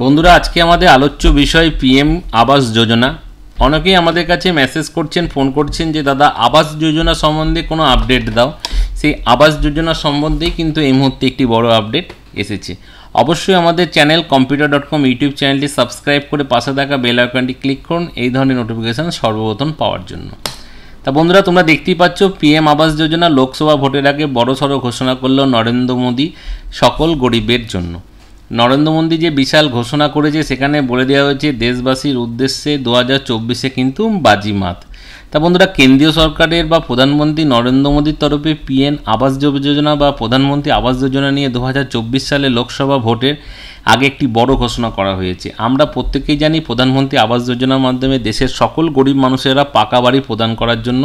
বন্ধুরা আজকে আমাদের আলোচ্য বিষয় পিএম আবাস যোজনা অনেকেই আমাদের কাছে মেসেজ করছেন ফোন করছেন যে দাদা আবাস যোজনা সম্বন্ধে কোনো আপডেট দাও সেই আবাস যোজনা সম্বন্ধেই কিন্তু এই মুহূর্তে একটি বড় আপডেট এসেছে অবশ্যই আমাদের channel computer dot com YouTube চ্যানেলটি সাবস্ক্রাইব করে পাশে থাকা বেল আইকনটি ক্লিক করুন এই ধরনের নোটিফিকেশান সর্বপ্রথম পাওয়ার জন্য তা বন্ধুরা তোমরা দেখতেই পাচ্ছ পিএম আবাস যোজনা লোকসভা ভোটের আগে বড়সড় ঘোষণা করল নরেন্দ্র মোদী সকল গরিবের জন্য নরেন্দ্র মোদী যে বিশাল ঘোষণা করেছে সেখানে বলে দেওয়া হয়েছে দেশবাসীর উদ্দেশ্যে দু হাজার চব্বিশে কিন্তু বাজিমাত তা বন্ধুরা কেন্দ্রীয় সরকারের বা প্রধানমন্ত্রী নরেন্দ্র মোদীর তরফে পিএন আবাস যোজনা বা প্রধানমন্ত্রী আবাস যোজনা নিয়ে দু সালে লোকসভা ভোটের আগে একটি বড় ঘোষণা করা হয়েছে আমরা প্রত্যেকেই জানি প্রধানমন্ত্রী আবাস যোজনার মাধ্যমে দেশের সকল গরিব মানুষেরা পাকা বাড়ি প্রদান করার জন্য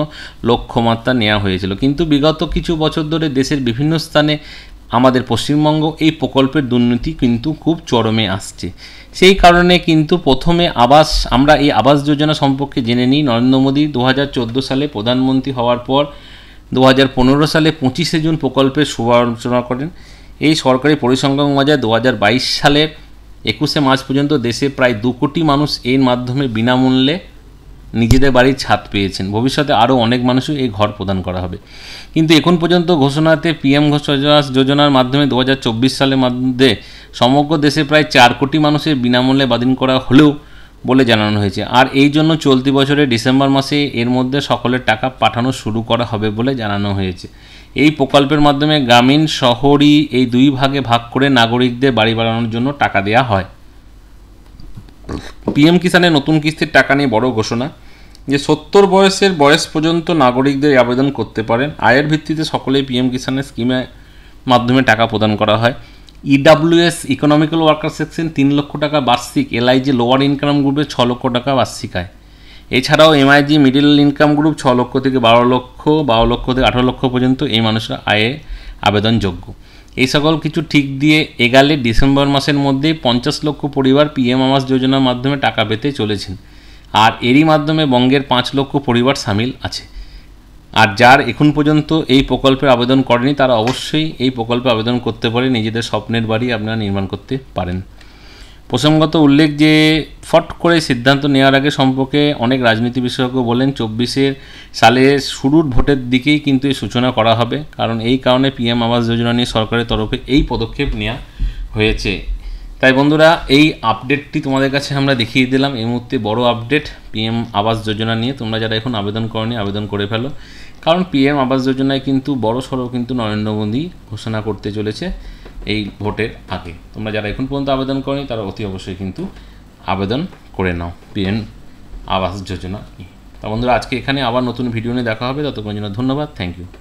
লক্ষ্যমাত্রা নেওয়া হয়েছিল কিন্তু বিগত কিছু বছর ধরে দেশের বিভিন্ন স্থানে আমাদের পশ্চিমবঙ্গ এই প্রকল্পের দুর্নীতি কিন্তু খুব চরমে আসছে সেই কারণে কিন্তু প্রথমে আবাস আমরা এই আবাস যোজনা সম্পর্কে জেনে নিই নরেন্দ্র মোদী দু সালে প্রধানমন্ত্রী হওয়ার পর দু সালে পঁচিশে জুন প্রকল্পের শুভারচনা করেন এই সরকারি পরিসংখ্যান অনুযায়ী দু সালের একুশে মার্চ পর্যন্ত দেশে প্রায় দু কোটি মানুষ এর মাধ্যমে বিনামূল্যে নিজেদের বাড়ির ছাদ পেয়েছেন ভবিষ্যতে আরও অনেক মানুষই এই ঘর প্রদান করা হবে কিন্তু এখন পর্যন্ত ঘোষণাতে পিএম ঘোষণা যোজনার মাধ্যমে দু সালের মধ্যে সমগ্র দেশে প্রায় চার কোটি মানুষের বিনামূল্যে বাদিন করা হলেও বলে জানানো হয়েছে আর এই জন্য চলতি বছরের ডিসেম্বর মাসে এর মধ্যে সকলের টাকা পাঠানো শুরু করা হবে বলে জানানো হয়েছে এই প্রকল্পের মাধ্যমে গ্রামীণ শহরই এই দুই ভাগে ভাগ করে নাগরিকদের বাড়ি বাড়ানোর জন্য টাকা দেওয়া হয় পিএম কিষানের নতুন কিস্তির টাকা নিয়ে বড় ঘোষণা যে সত্তর বয়সের বয়স পর্যন্ত নাগরিকদের আবেদন করতে পারেন আয়ের ভিত্তিতে সকলেই পিএম কিষানের স্কিমে মাধ্যমে টাকা প্রদান করা হয় ইডাব্লিউএস ইকোনমিক্যাল ওয়ার্কার সেকশন তিন লক্ষ টাকা বার্ষিক এলআইজি লোয়ার ইনকাম গ্রুপে ছ লক্ষ টাকা বার্ষিক আয় এছাড়াও এমআইজি মিডিল ইনকাম গ্রুপ ছ লক্ষ থেকে বারো লক্ষ বারো লক্ষ থেকে আঠারো লক্ষ পর্যন্ত এই মানুষের আয়ে আবেদনযোগ্য এই সকল কিছু ঠিক দিয়ে এগালে ডিসেম্বর মাসের মধ্যেই পঞ্চাশ লক্ষ পরিবার পিএম আবাস যোজনার মাধ্যমে টাকা পেতে চলেছেন আর এরই মাধ্যমে বঙ্গের পাঁচ লক্ষ পরিবার সামিল আছে আর যার এখন পর্যন্ত এই প্রকল্পে আবেদন করেনি তারা অবশ্যই এই প্রকল্পে আবেদন করতে পারে নিজেদের স্বপ্নের বাড়ি আপনারা নির্মাণ করতে পারেন প্রসঙ্গত উল্লেখ যে ফট করে সিদ্ধান্ত নেওয়ার আগে সম্পর্কে অনেক রাজনীতি বিশেষজ্ঞ বলেন চব্বিশের সালে শুরুর ভোটের দিকেই কিন্তু এই সূচনা করা হবে কারণ এই কারণে পিএম আবাস যোজনা নিয়ে সরকারের তরফে এই পদক্ষেপ নেওয়া হয়েছে তাই বন্ধুরা এই আপডেটটি তোমাদের কাছে আমরা দেখিয়ে দিলাম এই মুহূর্তে বড় আপডেট পিএম আবাস যোজনা নিয়ে তোমরা যারা এখন আবেদন করনি আবেদন করে ফেলো কারণ পিএম আবাস যোজনায় কিন্তু বড় সড়ক কিন্তু নরেন্দ্র মোদী ঘোষণা করতে চলেছে এই ভোটের আগে তোমরা যারা এখন পর্যন্ত আবেদন করি তারা অতি অবশ্যই কিন্তু আবেদন করে নাও পিএন আবাস যোজনা কি তা বন্ধুরা আজকে এখানে আবার নতুন ভিডিও নিয়ে দেখা হবে ততক্ষণ জন্য ধন্যবাদ থ্যাংক ইউ